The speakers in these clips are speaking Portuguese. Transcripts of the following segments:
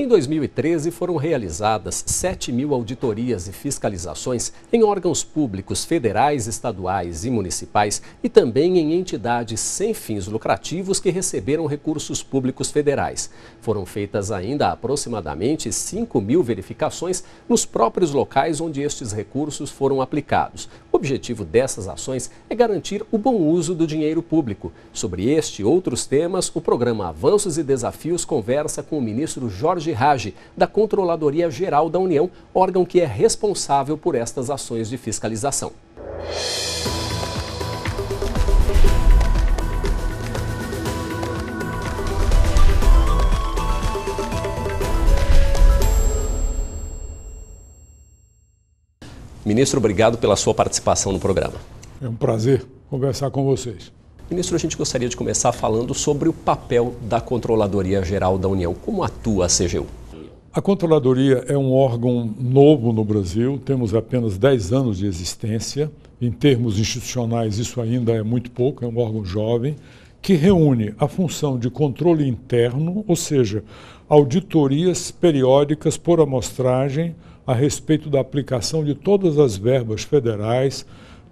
Em 2013, foram realizadas 7 mil auditorias e fiscalizações em órgãos públicos federais, estaduais e municipais e também em entidades sem fins lucrativos que receberam recursos públicos federais. Foram feitas ainda aproximadamente 5 mil verificações nos próprios locais onde estes recursos foram aplicados. O objetivo dessas ações é garantir o bom uso do dinheiro público. Sobre este e outros temas, o programa Avanços e Desafios conversa com o ministro Jorge Rage, da Controladoria Geral da União, órgão que é responsável por estas ações de fiscalização. Ministro, obrigado pela sua participação no programa. É um prazer conversar com vocês. Ministro, a gente gostaria de começar falando sobre o papel da Controladoria Geral da União. Como atua a CGU? A Controladoria é um órgão novo no Brasil, temos apenas 10 anos de existência. Em termos institucionais, isso ainda é muito pouco, é um órgão jovem, que reúne a função de controle interno, ou seja, auditorias periódicas por amostragem a respeito da aplicação de todas as verbas federais,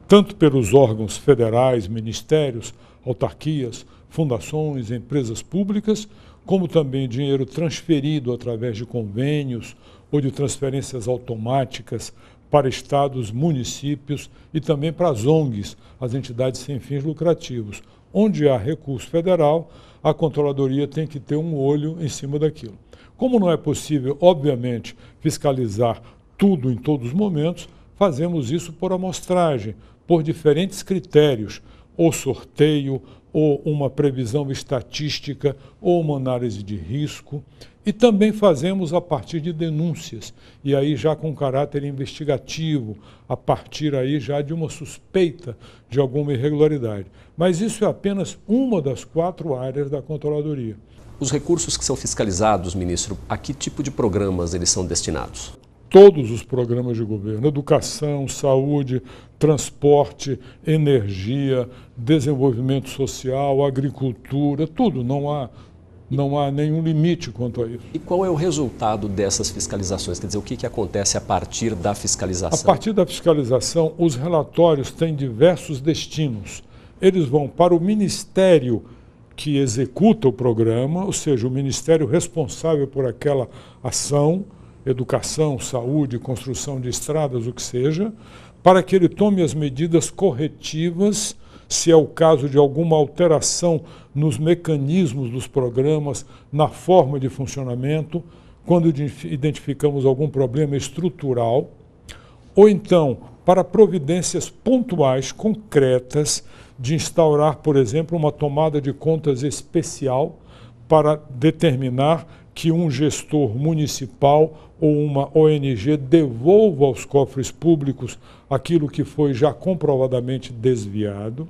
tanto pelos órgãos federais, ministérios, autarquias, fundações, empresas públicas, como também dinheiro transferido através de convênios ou de transferências automáticas para estados, municípios e também para as ONGs, as entidades sem fins lucrativos. Onde há recurso federal, a controladoria tem que ter um olho em cima daquilo. Como não é possível, obviamente, fiscalizar tudo em todos os momentos, fazemos isso por amostragem, por diferentes critérios, ou sorteio, ou uma previsão estatística, ou uma análise de risco. E também fazemos a partir de denúncias, e aí já com caráter investigativo, a partir aí já de uma suspeita de alguma irregularidade. Mas isso é apenas uma das quatro áreas da controladoria. Os recursos que são fiscalizados, ministro, a que tipo de programas eles são destinados? todos os programas de governo: educação, saúde, transporte, energia, desenvolvimento social, agricultura, tudo. Não há, não há nenhum limite quanto a isso. E qual é o resultado dessas fiscalizações? Quer dizer, o que, que acontece a partir da fiscalização? A partir da fiscalização, os relatórios têm diversos destinos. Eles vão para o Ministério que executa o programa, ou seja, o ministério responsável por aquela ação, educação, saúde, construção de estradas, o que seja, para que ele tome as medidas corretivas se é o caso de alguma alteração nos mecanismos dos programas, na forma de funcionamento, quando identificamos algum problema estrutural, ou então para providências pontuais, concretas, de instaurar, por exemplo, uma tomada de contas especial para determinar que um gestor municipal ou uma ONG devolva aos cofres públicos aquilo que foi já comprovadamente desviado.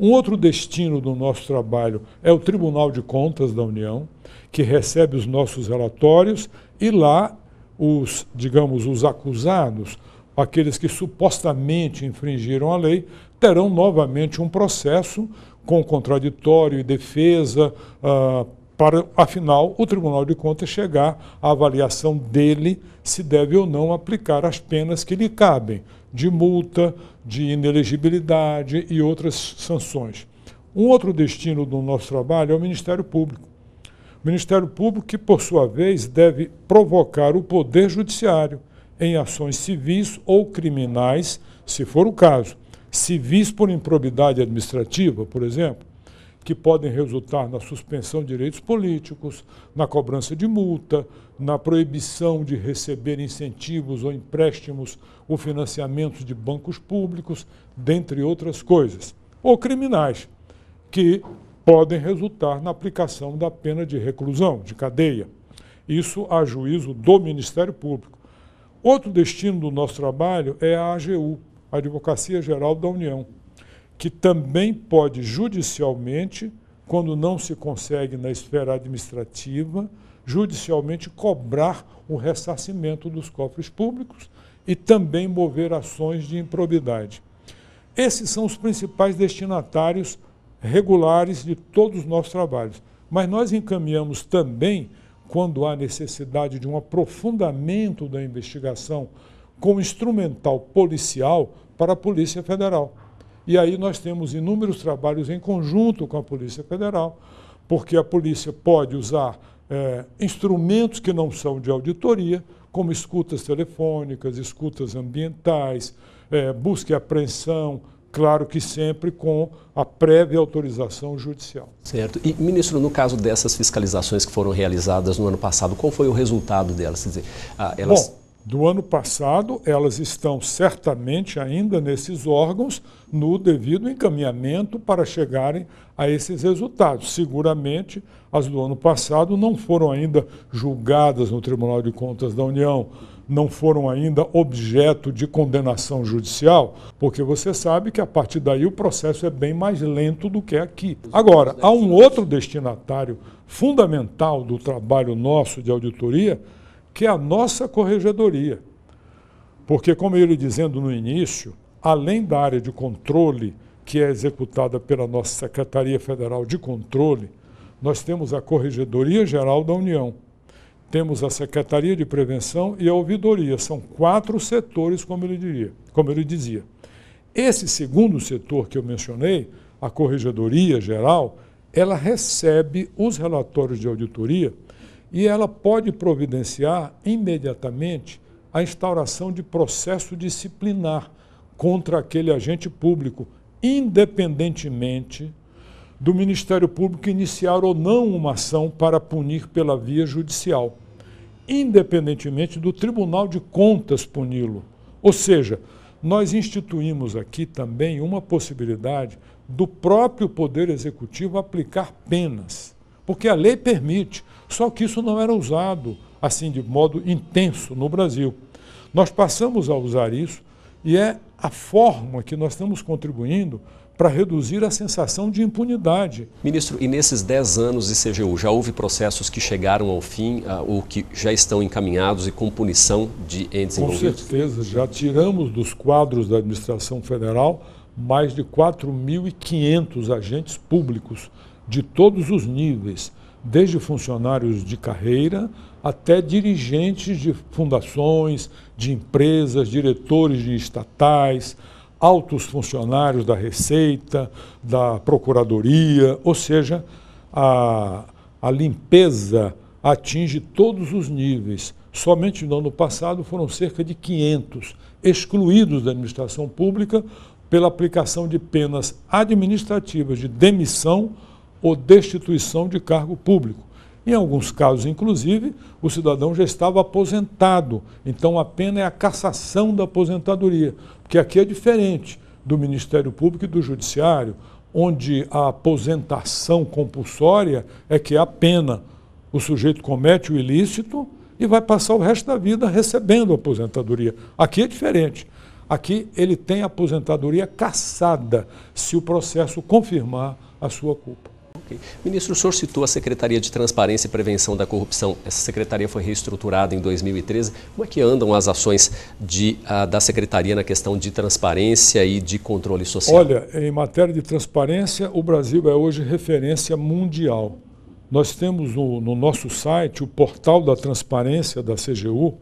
Um outro destino do nosso trabalho é o Tribunal de Contas da União, que recebe os nossos relatórios e lá os, digamos, os acusados, aqueles que supostamente infringiram a lei, terão novamente um processo com contraditório e defesa, uh, para, afinal, o Tribunal de Contas chegar à avaliação dele se deve ou não aplicar as penas que lhe cabem, de multa, de inelegibilidade e outras sanções. Um outro destino do nosso trabalho é o Ministério Público. O Ministério Público, que, por sua vez, deve provocar o Poder Judiciário em ações civis ou criminais, se for o caso. Civis por improbidade administrativa, por exemplo, que podem resultar na suspensão de direitos políticos, na cobrança de multa, na proibição de receber incentivos ou empréstimos ou financiamentos de bancos públicos, dentre outras coisas, ou criminais, que podem resultar na aplicação da pena de reclusão, de cadeia. Isso a juízo do Ministério Público. Outro destino do nosso trabalho é a AGU, a Advocacia Geral da União que também pode judicialmente, quando não se consegue na esfera administrativa, judicialmente cobrar o ressarcimento dos cofres públicos e também mover ações de improbidade. Esses são os principais destinatários regulares de todos os nossos trabalhos. Mas nós encaminhamos também, quando há necessidade de um aprofundamento da investigação, como instrumental policial para a Polícia Federal. E aí nós temos inúmeros trabalhos em conjunto com a Polícia Federal, porque a polícia pode usar é, instrumentos que não são de auditoria, como escutas telefônicas, escutas ambientais, é, busca e apreensão, claro que sempre com a prévia autorização judicial. Certo. E, ministro, no caso dessas fiscalizações que foram realizadas no ano passado, qual foi o resultado delas? Quer dizer, elas... Bom, do ano passado, elas estão certamente ainda nesses órgãos no devido encaminhamento para chegarem a esses resultados. Seguramente, as do ano passado não foram ainda julgadas no Tribunal de Contas da União, não foram ainda objeto de condenação judicial, porque você sabe que a partir daí o processo é bem mais lento do que aqui. Agora, há um outro destinatário fundamental do trabalho nosso de auditoria que é a nossa corregedoria. Porque, como ele dizendo no início, além da área de controle, que é executada pela nossa Secretaria Federal de Controle, nós temos a Corregedoria Geral da União, temos a Secretaria de Prevenção e a Ouvidoria. São quatro setores, como ele, diria, como ele dizia. Esse segundo setor que eu mencionei, a Corregedoria Geral, ela recebe os relatórios de auditoria e ela pode providenciar imediatamente a instauração de processo disciplinar contra aquele agente público, independentemente do Ministério Público iniciar ou não uma ação para punir pela via judicial, independentemente do Tribunal de Contas puni-lo. Ou seja, nós instituímos aqui também uma possibilidade do próprio Poder Executivo aplicar penas, porque a lei permite, só que isso não era usado assim de modo intenso no Brasil. Nós passamos a usar isso e é a forma que nós estamos contribuindo para reduzir a sensação de impunidade. Ministro, e nesses 10 anos de CGU, já houve processos que chegaram ao fim ah, ou que já estão encaminhados e com punição de entes com envolvidos? Com certeza, já tiramos dos quadros da administração federal mais de 4.500 agentes públicos de todos os níveis, desde funcionários de carreira até dirigentes de fundações, de empresas, diretores de estatais, altos funcionários da Receita, da Procuradoria, ou seja, a, a limpeza atinge todos os níveis. Somente no ano passado foram cerca de 500 excluídos da administração pública pela aplicação de penas administrativas de demissão ou destituição de cargo público. Em alguns casos, inclusive, o cidadão já estava aposentado, então a pena é a cassação da aposentadoria, porque aqui é diferente do Ministério Público e do Judiciário, onde a aposentação compulsória é que é a pena. O sujeito comete o ilícito e vai passar o resto da vida recebendo a aposentadoria. Aqui é diferente. Aqui ele tem a aposentadoria cassada se o processo confirmar a sua culpa. Ministro, o senhor citou a Secretaria de Transparência e Prevenção da Corrupção. Essa secretaria foi reestruturada em 2013. Como é que andam as ações de, a, ah, da secretaria na questão de transparência e de controle social? Olha, em matéria de transparência, o Brasil é hoje referência mundial. Nós temos no, no nosso site o portal da transparência da CGU,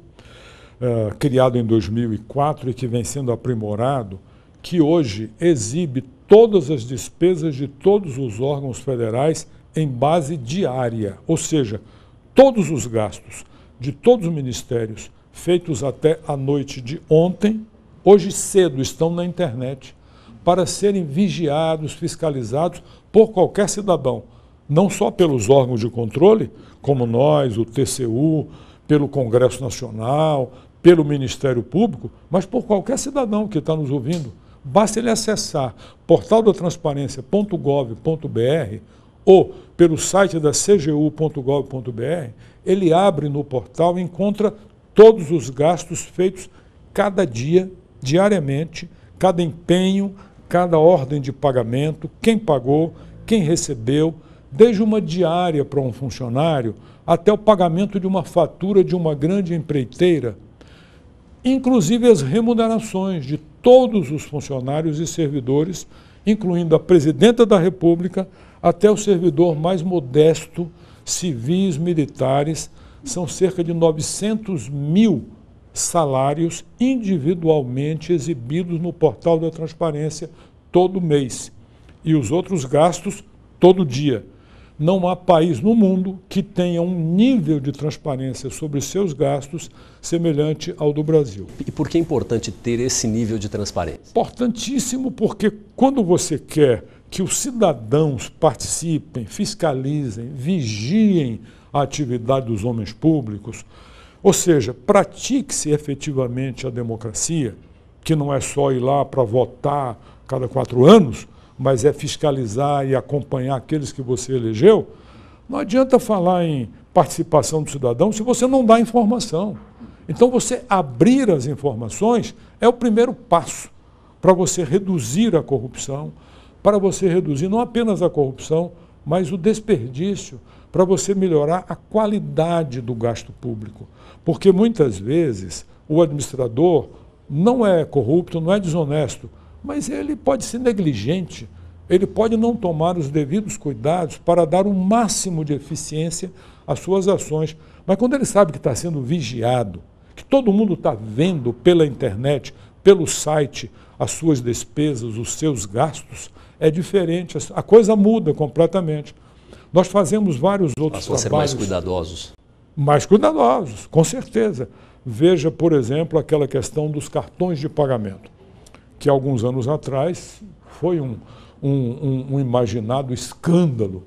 eh, criado em 2004 e que vem sendo aprimorado, que hoje exibe todas as despesas de todos os órgãos federais em base diária, ou seja, todos os gastos de todos os ministérios feitos até a noite de ontem, hoje cedo estão na internet para serem vigiados, fiscalizados por qualquer cidadão, não só pelos órgãos de controle, como nós, o TCU, pelo Congresso Nacional, pelo Ministério Público, mas por qualquer cidadão que está nos ouvindo. Basta ele acessar portaldotransparência.gov.br ou pelo site da cgu.gov.br, ele abre no portal e encontra todos os gastos feitos cada dia, diariamente, cada empenho, cada ordem de pagamento, quem pagou, quem recebeu, desde uma diária para um funcionário até o pagamento de uma fatura de uma grande empreiteira inclusive as remunerações de todos os funcionários e servidores, incluindo a presidenta da República até o servidor mais modesto, civis, militares, são cerca de 900 mil salários individualmente exibidos no portal da transparência todo mês. E os outros gastos todo dia. Não há país no mundo que tenha um nível de transparência sobre seus gastos semelhante ao do Brasil. E por que é importante ter esse nível de transparência? Importantíssimo porque quando você quer que os cidadãos participem, fiscalizem, vigiem a atividade dos homens públicos, ou seja, pratique-se efetivamente a democracia, que não é só ir lá para votar cada quatro anos, mas é fiscalizar e acompanhar aqueles que você elegeu, não adianta falar em participação do cidadão se você não dá informação. Então, você abrir as informações é o primeiro passo para você reduzir a corrupção, para você reduzir não apenas a corrupção, mas o desperdício, para você melhorar a qualidade do gasto público. Porque muitas vezes o administrador não é corrupto, não é desonesto, mas ele pode ser negligente, ele pode não tomar os devidos cuidados para dar o um máximo de eficiência às suas ações. Mas quando ele sabe que está sendo vigiado, que todo mundo está vendo pela internet, pelo site, as suas despesas, os seus gastos, é diferente. A coisa muda completamente. Nós fazemos vários outros Nós trabalhos. ser mais cuidadosos. Mais cuidadosos, com certeza. Veja, por exemplo, aquela questão dos cartões de pagamento que alguns anos atrás foi um, um, um imaginado escândalo.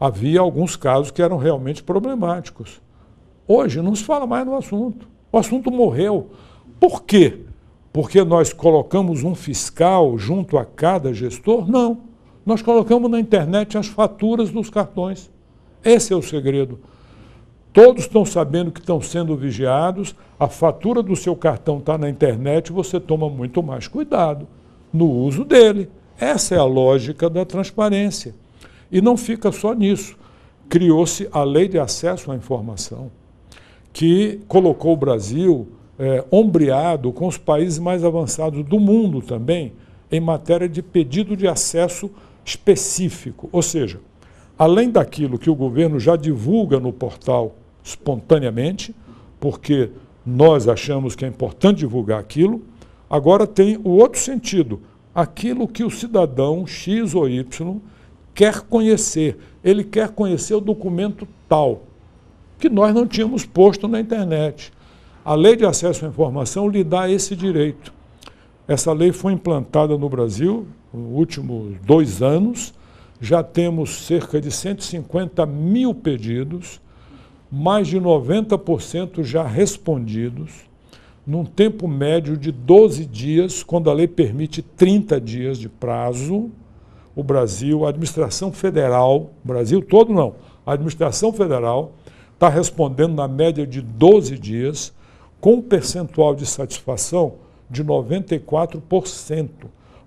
Havia alguns casos que eram realmente problemáticos. Hoje não se fala mais no assunto. O assunto morreu. Por quê? Porque nós colocamos um fiscal junto a cada gestor? Não. Nós colocamos na internet as faturas dos cartões. Esse é o segredo. Todos estão sabendo que estão sendo vigiados, a fatura do seu cartão está na internet, você toma muito mais cuidado no uso dele. Essa é a lógica da transparência. E não fica só nisso. Criou-se a lei de acesso à informação, que colocou o Brasil é, ombreado com os países mais avançados do mundo também, em matéria de pedido de acesso específico. Ou seja, além daquilo que o governo já divulga no portal espontaneamente, porque nós achamos que é importante divulgar aquilo. Agora tem o outro sentido, aquilo que o cidadão X ou Y quer conhecer. Ele quer conhecer o documento tal, que nós não tínhamos posto na internet. A lei de acesso à informação lhe dá esse direito. Essa lei foi implantada no Brasil nos últimos dois anos. Já temos cerca de 150 mil pedidos mais de 90% já respondidos, num tempo médio de 12 dias, quando a lei permite 30 dias de prazo, o Brasil, a administração federal, Brasil todo não, a administração federal está respondendo na média de 12 dias, com um percentual de satisfação de 94%,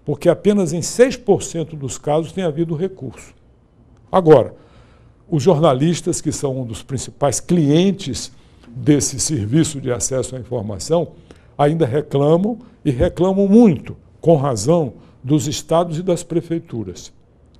porque apenas em 6% dos casos tem havido recurso. Agora, os jornalistas, que são um dos principais clientes desse serviço de acesso à informação, ainda reclamam e reclamam muito, com razão, dos estados e das prefeituras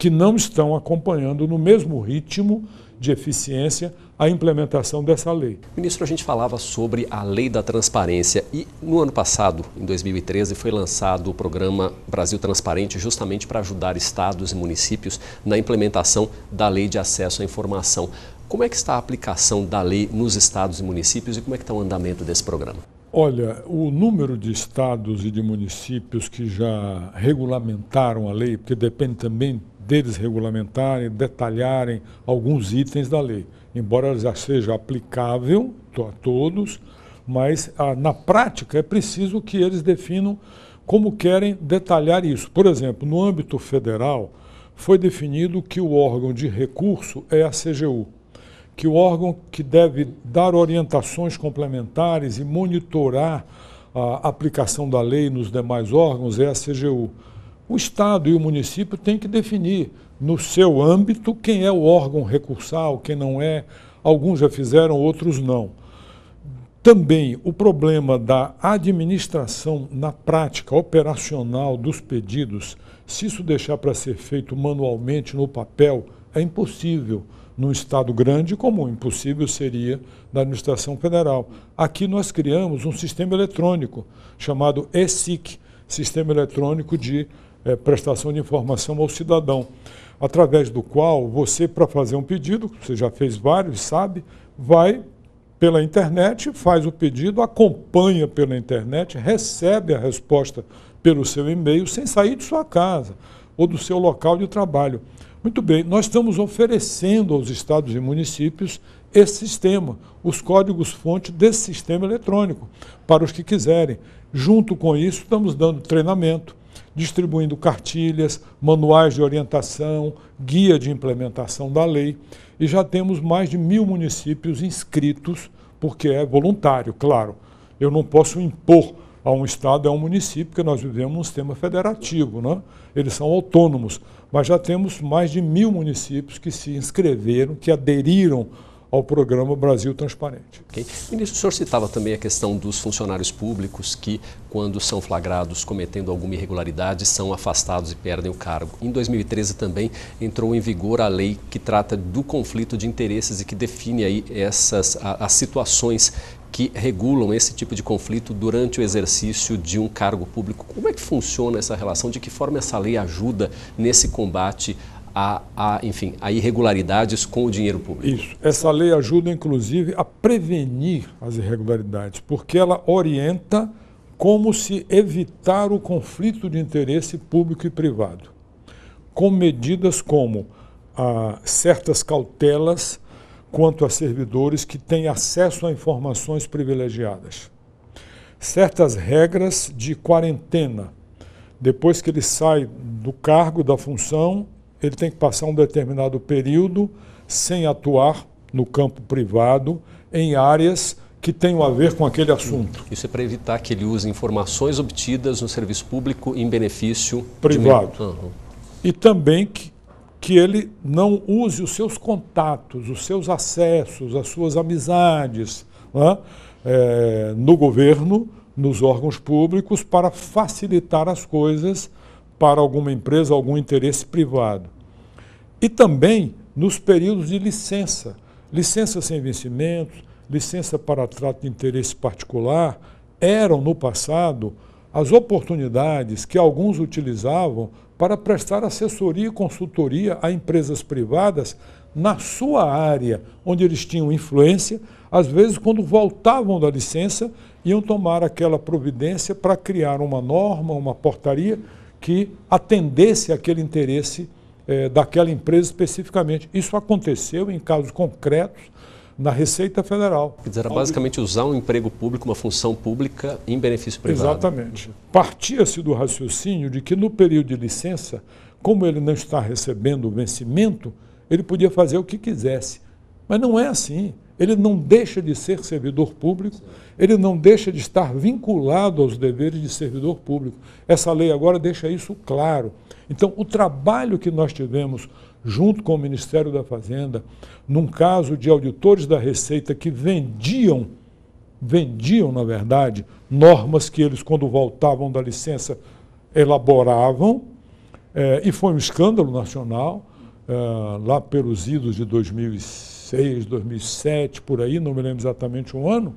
que não estão acompanhando no mesmo ritmo de eficiência a implementação dessa lei. Ministro, a gente falava sobre a lei da transparência e no ano passado, em 2013, foi lançado o programa Brasil Transparente justamente para ajudar estados e municípios na implementação da lei de acesso à informação. Como é que está a aplicação da lei nos estados e municípios e como é que está o andamento desse programa? Olha, o número de estados e de municípios que já regulamentaram a lei, porque depende também deles regulamentarem, detalharem alguns itens da lei, embora já seja aplicável a todos, mas ah, na prática é preciso que eles definam como querem detalhar isso. Por exemplo, no âmbito federal, foi definido que o órgão de recurso é a CGU, que o órgão que deve dar orientações complementares e monitorar a aplicação da lei nos demais órgãos é a CGU. O Estado e o município têm que definir, no seu âmbito, quem é o órgão recursal, quem não é. Alguns já fizeram, outros não. Também o problema da administração na prática operacional dos pedidos, se isso deixar para ser feito manualmente no papel, é impossível num Estado grande, como impossível seria na administração federal. Aqui nós criamos um sistema eletrônico chamado ESIC Sistema Eletrônico de é, prestação de informação ao cidadão, através do qual você, para fazer um pedido, você já fez vários, sabe, vai pela internet, faz o pedido, acompanha pela internet, recebe a resposta pelo seu e-mail sem sair de sua casa ou do seu local de trabalho. Muito bem, nós estamos oferecendo aos estados e municípios esse sistema, os códigos-fonte desse sistema eletrônico, para os que quiserem. Junto com isso, estamos dando treinamento distribuindo cartilhas, manuais de orientação, guia de implementação da lei, e já temos mais de mil municípios inscritos, porque é voluntário, claro. Eu não posso impor a um estado, a um município, porque nós vivemos um sistema federativo, né? eles são autônomos. Mas já temos mais de mil municípios que se inscreveram, que aderiram ao programa Brasil Transparente. Okay. Ministro, o senhor citava também a questão dos funcionários públicos que, quando são flagrados cometendo alguma irregularidade, são afastados e perdem o cargo. Em 2013 também entrou em vigor a lei que trata do conflito de interesses e que define aí essas as situações que regulam esse tipo de conflito durante o exercício de um cargo público. Como é que funciona essa relação? De que forma essa lei ajuda nesse combate a, a, enfim, a irregularidades com o dinheiro público. Isso. Essa lei ajuda, inclusive, a prevenir as irregularidades, porque ela orienta como se evitar o conflito de interesse público e privado, com medidas como ah, certas cautelas quanto a servidores que têm acesso a informações privilegiadas, certas regras de quarentena depois que ele sai do cargo, da função, ele tem que passar um determinado período sem atuar no campo privado em áreas que tenham a ver com aquele assunto. Isso é para evitar que ele use informações obtidas no serviço público em benefício privado. De... Uhum. E também que, que ele não use os seus contatos, os seus acessos, as suas amizades né, é, no governo, nos órgãos públicos, para facilitar as coisas para alguma empresa, algum interesse privado. E também nos períodos de licença, licença sem vencimentos, licença para trato de interesse particular, eram no passado as oportunidades que alguns utilizavam para prestar assessoria e consultoria a empresas privadas na sua área, onde eles tinham influência, às vezes quando voltavam da licença, iam tomar aquela providência para criar uma norma, uma portaria que atendesse aquele interesse é, daquela empresa especificamente. Isso aconteceu em casos concretos na Receita Federal. Quer dizer, era basicamente usar um emprego público, uma função pública em benefício privado. Exatamente. Partia-se do raciocínio de que no período de licença, como ele não está recebendo o vencimento, ele podia fazer o que quisesse. Mas não é assim ele não deixa de ser servidor público, ele não deixa de estar vinculado aos deveres de servidor público. Essa lei agora deixa isso claro. Então, o trabalho que nós tivemos junto com o Ministério da Fazenda, num caso de auditores da Receita que vendiam, vendiam, na verdade, normas que eles, quando voltavam da licença, elaboravam, eh, e foi um escândalo nacional, eh, lá pelos idos de 2005 2006, 2007, por aí, não me lembro exatamente um ano,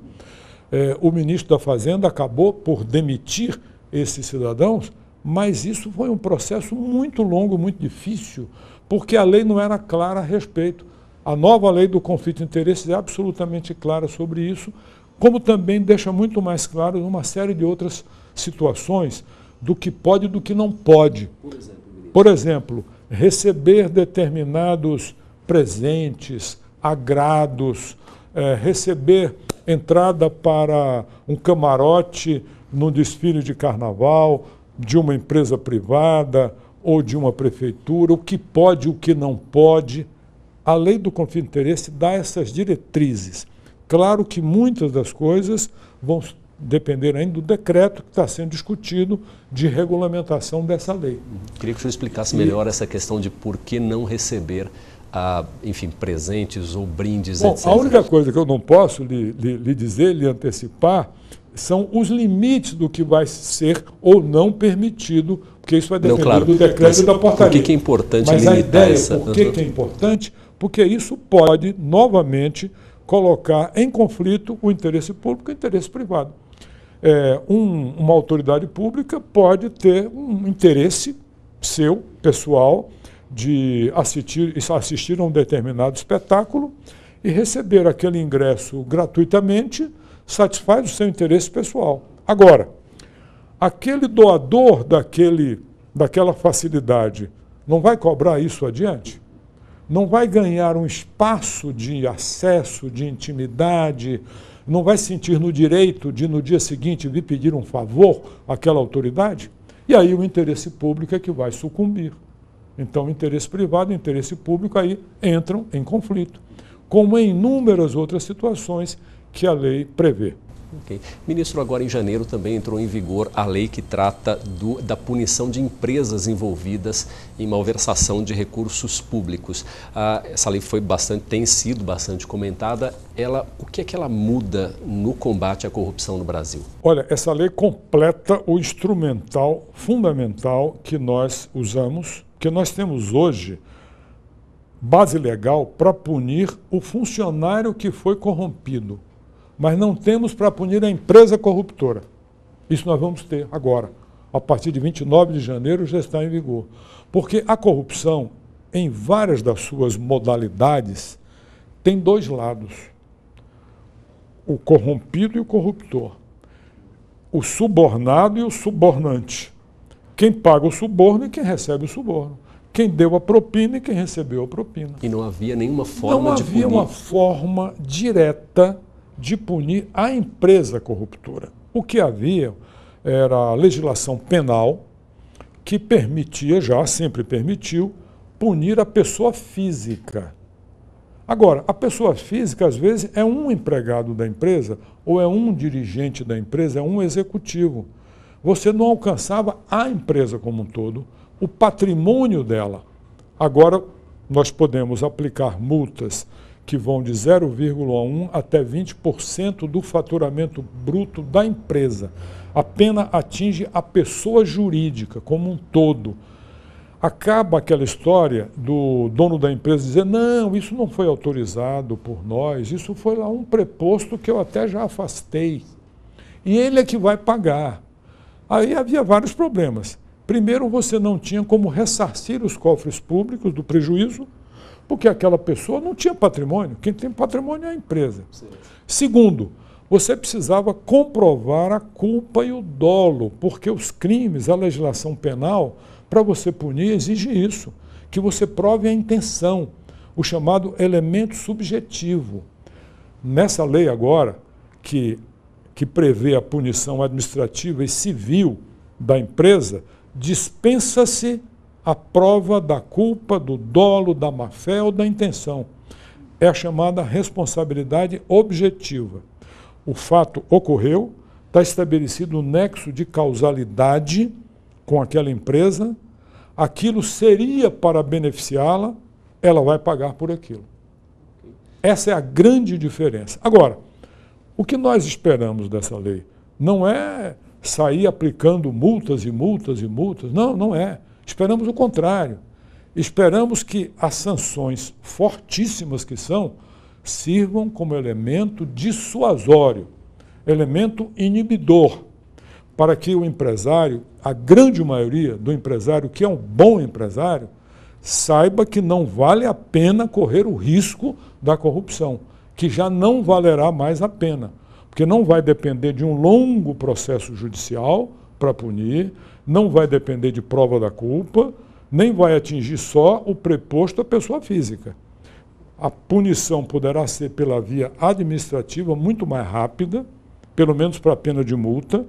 é, o ministro da Fazenda acabou por demitir esses cidadãos, mas isso foi um processo muito longo, muito difícil, porque a lei não era clara a respeito. A nova lei do conflito de interesses é absolutamente clara sobre isso, como também deixa muito mais claro uma série de outras situações do que pode e do que não pode. Por exemplo, por exemplo receber determinados presentes, agrados, é, receber entrada para um camarote num desfile de carnaval de uma empresa privada ou de uma prefeitura, o que pode, o que não pode. A lei do conflito de interesse dá essas diretrizes. Claro que muitas das coisas vão depender ainda do decreto que está sendo discutido de regulamentação dessa lei. Queria que o senhor explicasse melhor e... essa questão de por que não receber a, enfim, presentes ou brindes, Bom, etc. A única coisa que eu não posso lhe, lhe, lhe dizer, lhe antecipar, são os limites do que vai ser ou não permitido, porque isso vai é depender não, claro, do decreto e da portaria. Por que, é importante mas limitar a ideia, é essa... Por que, que é importante? Porque isso pode, novamente, colocar em conflito o interesse público e o interesse privado. É, um, uma autoridade pública pode ter um interesse seu, pessoal, de assistir, assistir a um determinado espetáculo e receber aquele ingresso gratuitamente satisfaz o seu interesse pessoal. Agora, aquele doador daquele, daquela facilidade não vai cobrar isso adiante? Não vai ganhar um espaço de acesso, de intimidade, não vai sentir no direito de, no dia seguinte, vir pedir um favor àquela autoridade? E aí o interesse público é que vai sucumbir. Então, interesse privado e interesse público aí entram em conflito, como em inúmeras outras situações que a lei prevê. Okay. Ministro, agora em janeiro também entrou em vigor a lei que trata do, da punição de empresas envolvidas em malversação de recursos públicos. Ah, essa lei foi bastante, tem sido bastante comentada. Ela, o que é que ela muda no combate à corrupção no Brasil? Olha, essa lei completa o instrumental fundamental que nós usamos porque nós temos hoje base legal para punir o funcionário que foi corrompido, mas não temos para punir a empresa corruptora. Isso nós vamos ter agora. A partir de 29 de janeiro já está em vigor. Porque a corrupção, em várias das suas modalidades, tem dois lados: o corrompido e o corruptor, o subornado e o subornante. Quem paga o suborno e quem recebe o suborno. Quem deu a propina e quem recebeu a propina. E não havia nenhuma forma não de punir. Não havia uma forma direta de punir a empresa corruptora. O que havia era a legislação penal que permitia, já sempre permitiu, punir a pessoa física. Agora, a pessoa física, às vezes, é um empregado da empresa, ou é um dirigente da empresa, é um executivo você não alcançava a empresa como um todo, o patrimônio dela. Agora, nós podemos aplicar multas que vão de 0,1% até 20% do faturamento bruto da empresa. A pena atinge a pessoa jurídica como um todo. Acaba aquela história do dono da empresa dizer: não, isso não foi autorizado por nós, isso foi lá um preposto que eu até já afastei. E ele é que vai pagar. Aí havia vários problemas. Primeiro, você não tinha como ressarcir os cofres públicos do prejuízo, porque aquela pessoa não tinha patrimônio. Quem tem patrimônio é a empresa. Sim. Segundo, você precisava comprovar a culpa e o dolo, porque os crimes, a legislação penal, para você punir, exige isso, que você prove a intenção, o chamado elemento subjetivo. Nessa lei agora, que que prevê a punição administrativa e civil da empresa, dispensa-se a prova da culpa, do dolo, da má-fé ou da intenção. É a chamada responsabilidade objetiva. O fato ocorreu, está estabelecido um nexo de causalidade com aquela empresa, aquilo seria para beneficiá-la, ela vai pagar por aquilo. Essa é a grande diferença. Agora, o que nós esperamos dessa lei? Não é sair aplicando multas e multas e multas. Não, não é. Esperamos o contrário. Esperamos que as sanções fortíssimas que são sirvam como elemento dissuasório, elemento inibidor, para que o empresário, a grande maioria do empresário que é um bom empresário, saiba que não vale a pena correr o risco da corrupção que já não valerá mais a pena, porque não vai depender de um longo processo judicial para punir, não vai depender de prova da culpa, nem vai atingir só o preposto à pessoa física. A punição poderá ser pela via administrativa muito mais rápida, pelo menos para a pena de multa.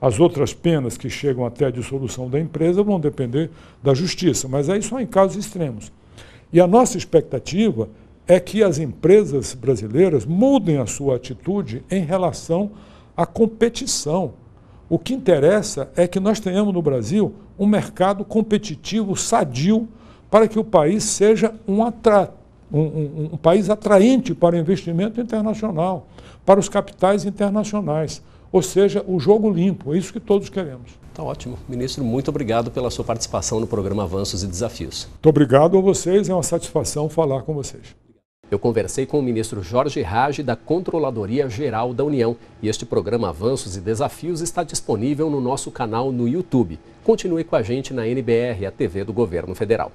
As outras penas que chegam até a dissolução da empresa vão depender da justiça, mas aí é só em casos extremos. E a nossa expectativa é que as empresas brasileiras mudem a sua atitude em relação à competição. O que interessa é que nós tenhamos no Brasil um mercado competitivo sadio para que o país seja um, atra... um, um, um país atraente para o investimento internacional, para os capitais internacionais. Ou seja, o jogo limpo, é isso que todos queremos. Está ótimo. Ministro, muito obrigado pela sua participação no programa Avanços e Desafios. Muito obrigado a vocês, é uma satisfação falar com vocês. Eu conversei com o ministro Jorge Rage da Controladoria Geral da União e este programa Avanços e Desafios está disponível no nosso canal no YouTube. Continue com a gente na NBR, a TV do Governo Federal.